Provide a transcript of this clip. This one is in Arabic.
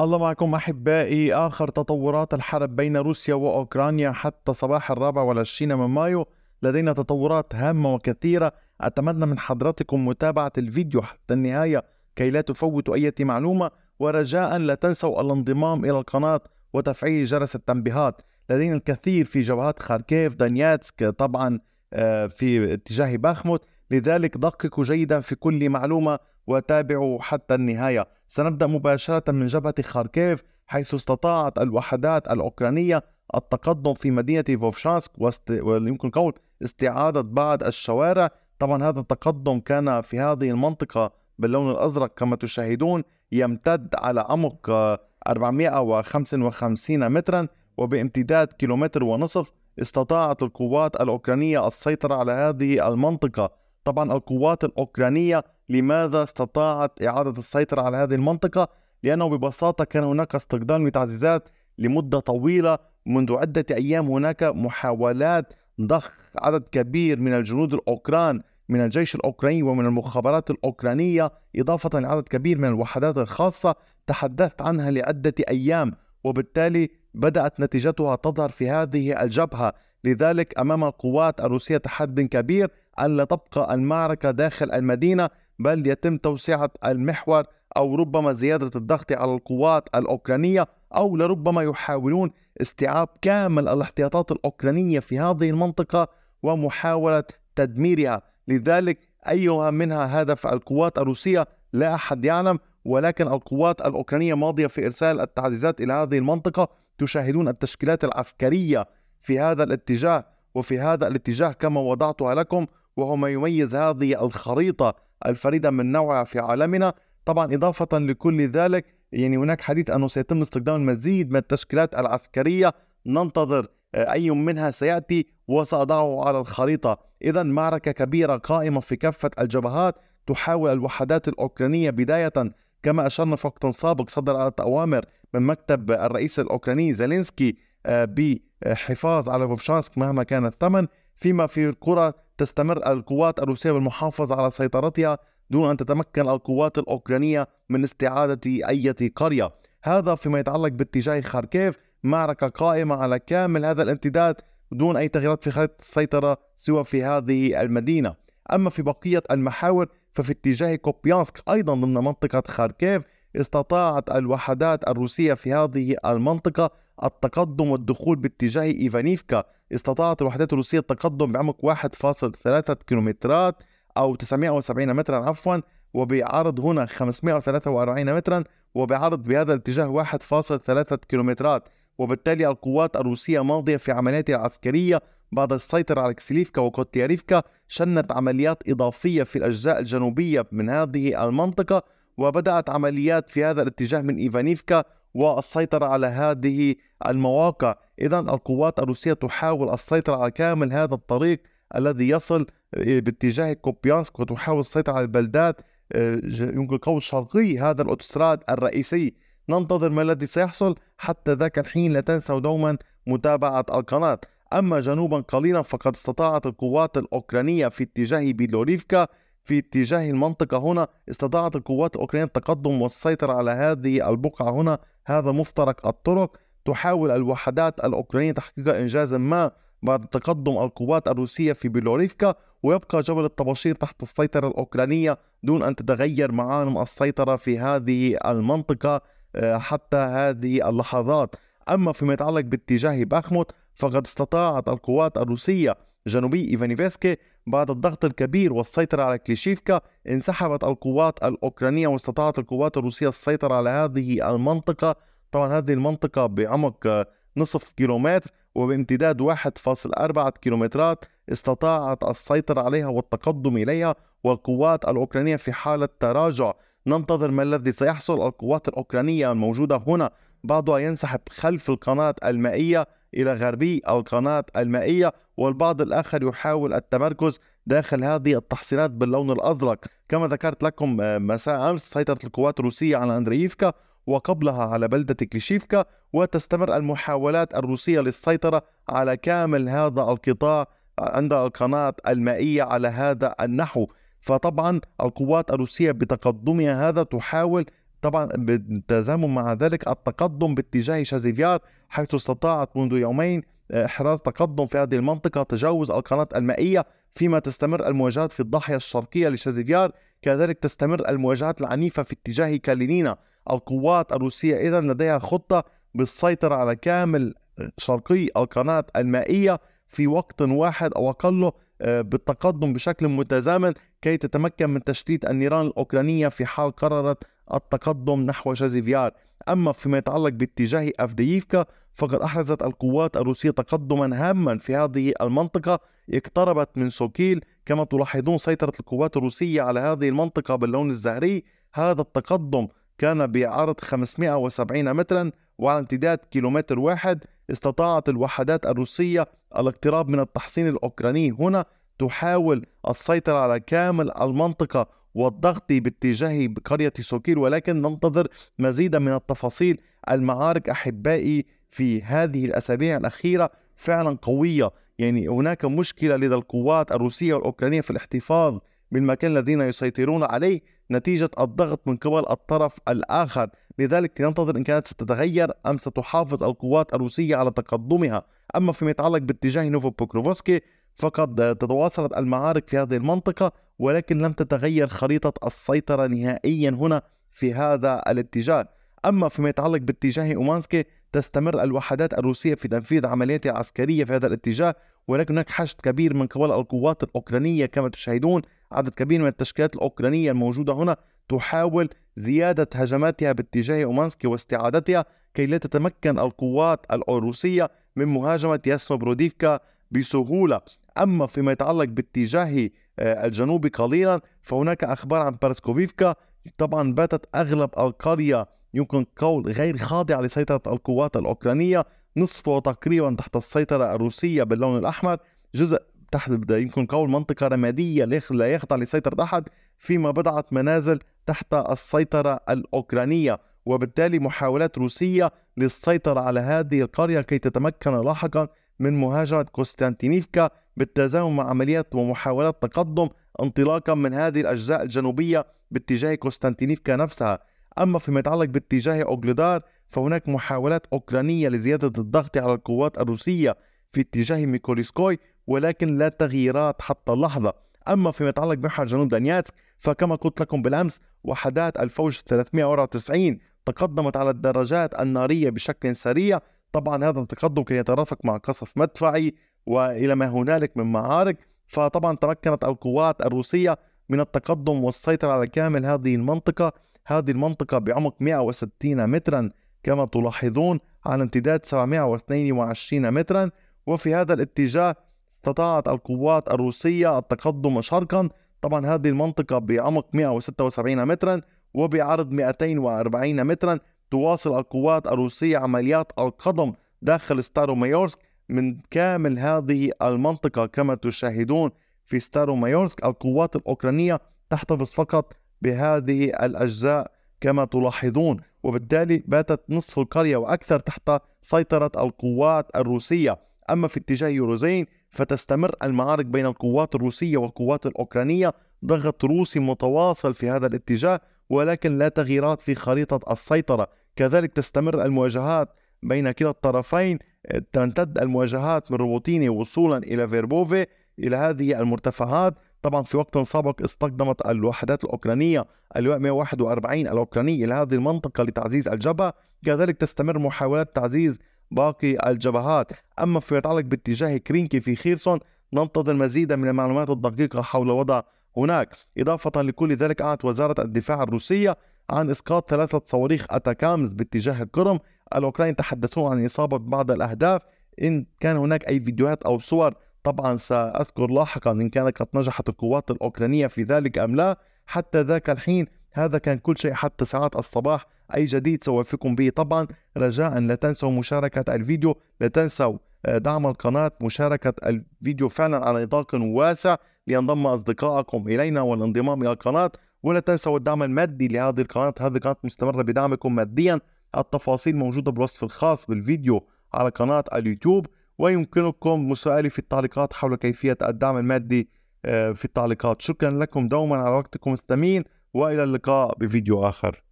الله معكم أحبائي آخر تطورات الحرب بين روسيا وأوكرانيا حتى صباح الرابع والعشرين من مايو لدينا تطورات هامة وكثيرة أتمنى من حضراتكم متابعة الفيديو حتى النهاية كي لا تفوتوا أي معلومة ورجاء لا تنسوا الانضمام إلى القناة وتفعيل جرس التنبيهات لدينا الكثير في جبهات خاركيف دانياتسك طبعا آه، في اتجاه باخموت لذلك دققوا جيدا في كل معلومة وتابعوا حتى النهاية سنبدأ مباشرة من جبهة خاركيف حيث استطاعت الوحدات الأوكرانية التقدم في مدينة فوفشانسك وست... ويمكن القول استعادة بعض الشوارع طبعا هذا التقدم كان في هذه المنطقة باللون الأزرق كما تشاهدون يمتد على عمق 455 مترا وبامتداد كيلومتر ونصف استطاعت القوات الأوكرانية السيطرة على هذه المنطقة طبعا القوات الأوكرانية لماذا استطاعت إعادة السيطرة على هذه المنطقة لأنه ببساطة كان هناك استقدام لتعزيزات لمدة طويلة منذ عدة أيام هناك محاولات ضخ عدد كبير من الجنود الأوكران من الجيش الأوكراني ومن المخابرات الأوكرانية إضافة لعدد كبير من الوحدات الخاصة تحدثت عنها لعدة أيام وبالتالي بدأت نتيجتها تظهر في هذه الجبهة لذلك أمام القوات الروسية تحد كبير ألا تبقى المعركة داخل المدينة بل يتم توسعة المحور أو ربما زيادة الضغط على القوات الأوكرانية أو لربما يحاولون استيعاب كامل الاحتياطات الأوكرانية في هذه المنطقة ومحاولة تدميرها لذلك أيها منها هدف القوات الروسية لا أحد يعلم ولكن القوات الأوكرانية ماضية في إرسال التعزيزات إلى هذه المنطقة تشاهدون التشكيلات العسكرية في هذا الاتجاه وفي هذا الاتجاه كما وضعتها لكم وهو ما يميز هذه الخريطة الفريدة من نوعها في عالمنا طبعا إضافة لكل ذلك يعني هناك حديث أنه سيتم استخدام المزيد من التشكيلات العسكرية ننتظر آه، أي منها سيأتي وسأضعه على الخريطة إذا معركة كبيرة قائمة في كافة الجبهات تحاول الوحدات الأوكرانية بداية كما أشرنا في وقت سابق صدرت أوامر من مكتب الرئيس الأوكراني زيلينسكي آه، بحفاظ على بوفشانسك مهما كان الثمن فيما في القرى تستمر القوات الروسية بالمحافظة على سيطرتها دون أن تتمكن القوات الأوكرانية من استعادة أي قرية هذا فيما يتعلق باتجاه خاركيف معركة قائمة على كامل هذا الامتداد دون أي تغييرات في خريطة السيطرة سوى في هذه المدينة أما في بقية المحاور ففي اتجاه كوبيانسك أيضا ضمن منطقة خاركيف استطاعت الوحدات الروسية في هذه المنطقة التقدم والدخول باتجاه إيفانيفكا استطاعت الوحدات الروسية التقدم بعمق 1.3 كيلومترات أو 970 مترا عفوا وبعرض هنا 543 مترا وبعرض بهذا الاتجاه 1.3 كيلومترات وبالتالي القوات الروسية ماضية في عملياتها العسكرية بعد السيطرة على كسليفكا وكوتياريفكا شنت عمليات إضافية في الأجزاء الجنوبية من هذه المنطقة وبدأت عمليات في هذا الاتجاه من إيفانيفكا والسيطرة على هذه المواقع إذا القوات الروسية تحاول السيطرة على كامل هذا الطريق الذي يصل آه، باتجاه كوبيانسك وتحاول السيطرة على البلدات آه، يمكن قول شرقي هذا الأوتوستراد الرئيسي ننتظر ما الذي سيحصل حتى ذاك الحين لا تنسوا دوما متابعة القناة أما جنوبا قليلا فقد استطاعت القوات الأوكرانية في اتجاه بيلوريفكا في اتجاه المنطقة هنا استطاعت القوات الأوكرانية التقدم والسيطرة على هذه البقعة هنا هذا مفترق الطرق تحاول الوحدات الأوكرانية تحقيق إنجاز ما بعد تقدم القوات الروسية في بيلوريفكا ويبقى جبل الطباشير تحت السيطرة الأوكرانية دون أن تتغير معالم السيطرة في هذه المنطقة آه، حتى هذه اللحظات أما فيما يتعلق باتجاه باخموت فقد استطاعت القوات الروسية جنوبي إيفانيفسكي بعد الضغط الكبير والسيطرة على كليشيفكا انسحبت القوات الأوكرانية واستطاعت القوات الروسية السيطرة على هذه المنطقة طبعا هذه المنطقة بعمق نصف كيلومتر وبامتداد 1.4 كيلومترات استطاعت السيطرة عليها والتقدم إليها والقوات الأوكرانية في حالة تراجع ننتظر ما الذي سيحصل القوات الأوكرانية الموجودة هنا بعضها ينسحب خلف القناة المائية إلى غربي القناة المائية والبعض الآخر يحاول التمركز داخل هذه التحصينات باللون الأزرق كما ذكرت لكم آه، مساء أمس سيطرت القوات الروسية على أندرييفكا وقبلها على بلدة كليشيفكا وتستمر المحاولات الروسية للسيطرة على كامل هذا القطاع آه، عند القناة المائية على هذا النحو فطبعا القوات الروسية بتقدمها هذا تحاول طبعا بالتزامن مع ذلك التقدم باتجاه شازيفيار حيث استطاعت منذ يومين آه، إحراز تقدم في هذه المنطقة تجاوز القناة المائية فيما تستمر المواجهات في الضاحية الشرقية لشازيفيار كذلك تستمر المواجهات العنيفة في اتجاه كالينينا القوات الروسية إذا لديها خطة بالسيطرة على كامل آه، شرقي القناة المائية في وقت واحد أو أقله آه، بالتقدم بشكل متزامن كي تتمكن من تشتيت النيران الأوكرانية في حال قررت التقدم نحو شازيفيار أما فيما يتعلق باتجاه أفدييفكا فقد أحرزت القوات الروسية تقدما هاما في هذه المنطقة اقتربت من سوكيل كما تلاحظون سيطرة القوات الروسية على هذه المنطقة باللون الزهري هذا التقدم كان بعرض 570 مترا وعلى امتداد كيلومتر واحد استطاعت الوحدات الروسية الاقتراب من التحصين الأوكراني هنا تحاول السيطرة على كامل المنطقة والضغط باتجاه قرية سوكير ولكن ننتظر مزيدا من التفاصيل المعارك أحبائي في هذه الأسابيع الأخيرة فعلا قوية يعني هناك مشكلة لدى القوات الروسية والأوكرانية في الاحتفاظ بالمكان الذين يسيطرون عليه نتيجة الضغط من قبل الطرف الآخر لذلك ننتظر إن كانت ستتغير أم ستحافظ القوات الروسية على تقدمها أما فيما يتعلق باتجاه نوفو بوكروفوسكي فقد تتواصلت المعارك في هذه المنطقة ولكن لم تتغير خريطة السيطرة نهائيا هنا في هذا الاتجاه أما فيما يتعلق باتجاه أومانسكي تستمر الوحدات الروسية في تنفيذ عملياتها العسكرية في هذا الاتجاه ولكن هناك حشد كبير من قبل القوات الأوكرانية كما تشاهدون عدد كبير من التشكيلات الأوكرانية الموجودة هنا تحاول زيادة هجماتها باتجاه أومانسكي واستعادتها كي لا تتمكن القوات الروسية من مهاجمة ياسنو بروديفكا بسهولة أما فيما يتعلق باتجاه آه، الجنوب قليلا فهناك أخبار عن بارسكوفيفكا طبعا باتت أغلب القرية يمكن قول غير خاضعة لسيطرة القوات الأوكرانية نصفه تقريبا تحت السيطرة الروسية باللون الأحمر جزء تحت يمكن قول منطقة رمادية لا يخضع لسيطرة أحد فيما بضعة منازل تحت السيطرة الأوكرانية وبالتالي محاولات روسية للسيطرة على هذه القرية كي تتمكن لاحقا من مهاجرة كوستانتينيفكا بالتزامن مع عمليات ومحاولات تقدم انطلاقا من هذه الأجزاء الجنوبية باتجاه كوستانتينيفكا نفسها أما فيما يتعلق باتجاه اوغلدار فهناك محاولات أوكرانية لزيادة الضغط على القوات الروسية في اتجاه ميكوليسكوي ولكن لا تغييرات حتى اللحظة أما فيما يتعلق بمحور جنوب دانياتسك فكما قلت لكم بالأمس وحدات الفوج 394 تقدمت على الدراجات النارية بشكل سريع طبعا هذا التقدم كان يترافق مع قصف مدفعي والى ما هنالك من معارك فطبعا تمكنت القوات الروسيه من التقدم والسيطره على كامل هذه المنطقه هذه المنطقه بعمق 160 مترا كما تلاحظون على امتداد 722 مترا وفي هذا الاتجاه استطاعت القوات الروسيه التقدم شرقا طبعا هذه المنطقه بعمق 176 مترا وبعرض 240 مترا تواصل القوات الروسية عمليات القضم داخل ستارومايورسك من كامل هذه المنطقة كما تشاهدون في ستارومايورسك القوات الأوكرانية تحتفظ فقط بهذه الأجزاء كما تلاحظون وبالتالي باتت نصف القرية وأكثر تحت سيطرة القوات الروسية أما في اتجاه يوروزين فتستمر المعارك بين القوات الروسية والقوات الأوكرانية ضغط روسي متواصل في هذا الاتجاه ولكن لا تغييرات في خريطة السيطرة كذلك تستمر المواجهات بين كلا الطرفين تمتد المواجهات من روبوتيني وصولا إلى فيربوفي إلى هذه المرتفعات طبعا في وقت سابق استقدمت الوحدات الأوكرانية اللواء 141 الأوكراني إلى هذه المنطقة لتعزيز الجبهة كذلك تستمر محاولات تعزيز باقي الجبهات أما في يتعلق باتجاه كرينكي في خيرسون ننتظر مزيدا من المعلومات الدقيقة حول وضع هناك إضافة لكل ذلك أعلنت وزارة الدفاع الروسية عن إسقاط ثلاثة صواريخ أتاكامز باتجاه القرم الأوكرانيين يتحدثون عن إصابة ببعض الأهداف إن كان هناك أي فيديوهات أو صور طبعا سأذكر لاحقا إن كانت قد نجحت القوات الأوكرانية في ذلك أم لا حتى ذاك الحين هذا كان كل شيء حتى ساعات الصباح أي جديد سوف به طبعا رجاء لا تنسوا مشاركة الفيديو لا تنسوا آه، دعم القناة مشاركة الفيديو فعلا على نطاق واسع لينضم أصدقائكم إلينا والانضمام إلى القناة ولا تنسوا الدعم المادي لهذه القناة هذه القناة مستمرة بدعمكم ماديا التفاصيل موجودة بالوصف الخاص بالفيديو على قناة اليوتيوب ويمكنكم مسؤالي في التعليقات حول كيفية الدعم المادي آه، في التعليقات شكرا لكم دوما على وقتكم الثمين وإلى اللقاء بفيديو آخر